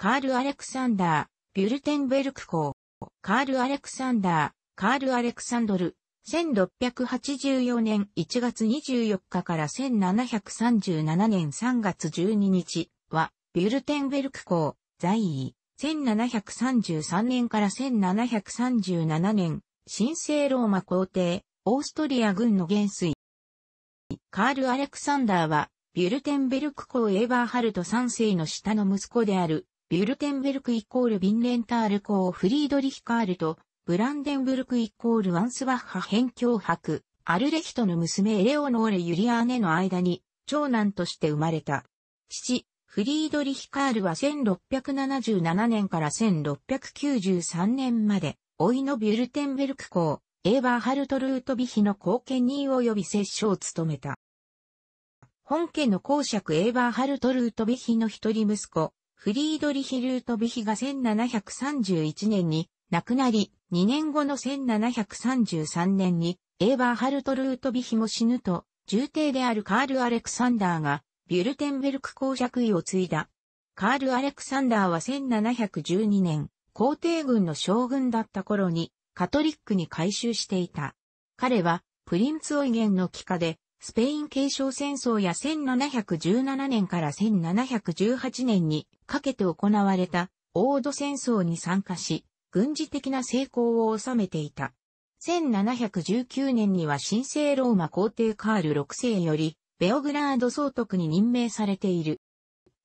カール・アレクサンダー、ビュルテンベルク公、カール・アレクサンダー、カール・アレクサンドル、1684年1月24日から1737年3月12日は、ビュルテンベルク公、在位、1733年から1737年、神聖ローマ皇帝、オーストリア軍の元帥。カール・アレクサンダーは、ビュルテンベルク公エーバーハルト3世の下の息子である、ビュルテンベルクイコールビンレンタール公フリードリヒカールと、ブランデンブルクイコールワンスバッハ辺境博、アルレヒトの娘エレオノーレ・ユリアーネの間に、長男として生まれた。父、フリードリヒカールは1677年から1693年まで、老いのビュルテンベルク公、エーバーハルト・ルートビヒの後見人及び摂政を務めた。本家の公爵エーバーハルト・ルートビヒの一人息子、フリードリヒ・ルートビヒが1731年に亡くなり、2年後の1733年にエーバーハルト・ルートビヒも死ぬと、重帝であるカール・アレクサンダーがビュルテンベルク公爵位を継いだ。カール・アレクサンダーは1712年、皇帝軍の将軍だった頃にカトリックに改修していた。彼はプリンツ・オイゲンの帰化でスペイン継承戦争や1717年から1718年にかけて行われたオード戦争に参加し、軍事的な成功を収めていた。1719年には神聖ローマ皇帝カール6世より、ベオグラード総督に任命されている。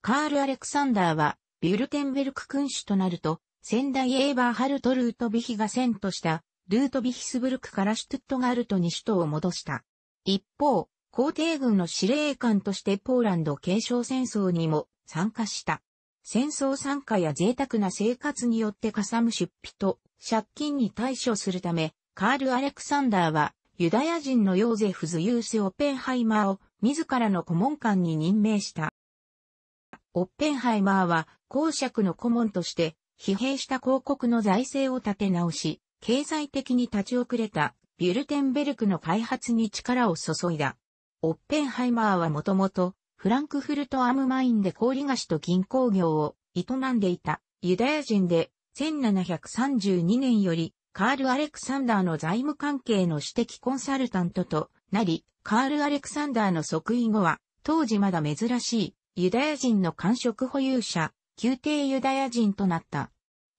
カール・アレクサンダーは、ビュルテンベルク君主となると、仙台エーバーハルト・ルートビヒが戦とした、ルートビヒスブルクからシュトゥットガルトに首都を戻した。一方、皇帝軍の司令官としてポーランド継承戦争にも参加した。戦争参加や贅沢な生活によってかさむ出費と借金に対処するため、カール・アレクサンダーはユダヤ人のヨーゼフ・ズユース・オッペンハイマーを自らの顧問官に任命した。オッペンハイマーは公爵の顧問として疲弊した広告の財政を立て直し、経済的に立ち遅れたビュルテンベルクの開発に力を注いだ。オッペンハイマーはもともと、フランクフルトアムマインで氷菓子と銀行業を営んでいたユダヤ人で、1732年よりカール・アレクサンダーの財務関係の私的コンサルタントとなり、カール・アレクサンダーの即位後は、当時まだ珍しいユダヤ人の官職保有者、宮廷ユダヤ人となった。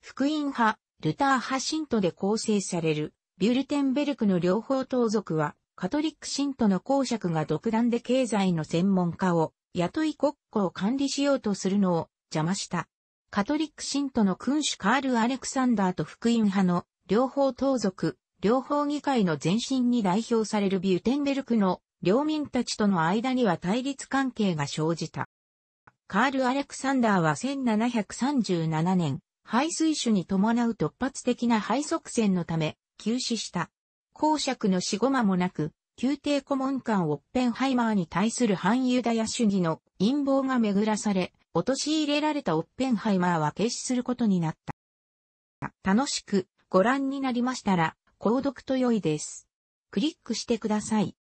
福音派、ルター派信徒で構成されるビュルテンベルクの両方盗賊は、カトリック信徒の公爵が独断で経済の専門家を雇い国庫を管理しようとするのを邪魔した。カトリック信徒の君主カール・アレクサンダーと福音派の両方盗賊、両方議会の前身に代表されるビューテンベルクの領民たちとの間には対立関係が生じた。カール・アレクサンダーは1737年、排水種に伴う突発的な肺塞栓のため、急死した。公爵の死後間もなく、宮廷顧問官オッペンハイマーに対する反ユダヤ主義の陰謀が巡らされ、陥れられたオッペンハイマーは停止することになった。楽しくご覧になりましたら、購読と良いです。クリックしてください。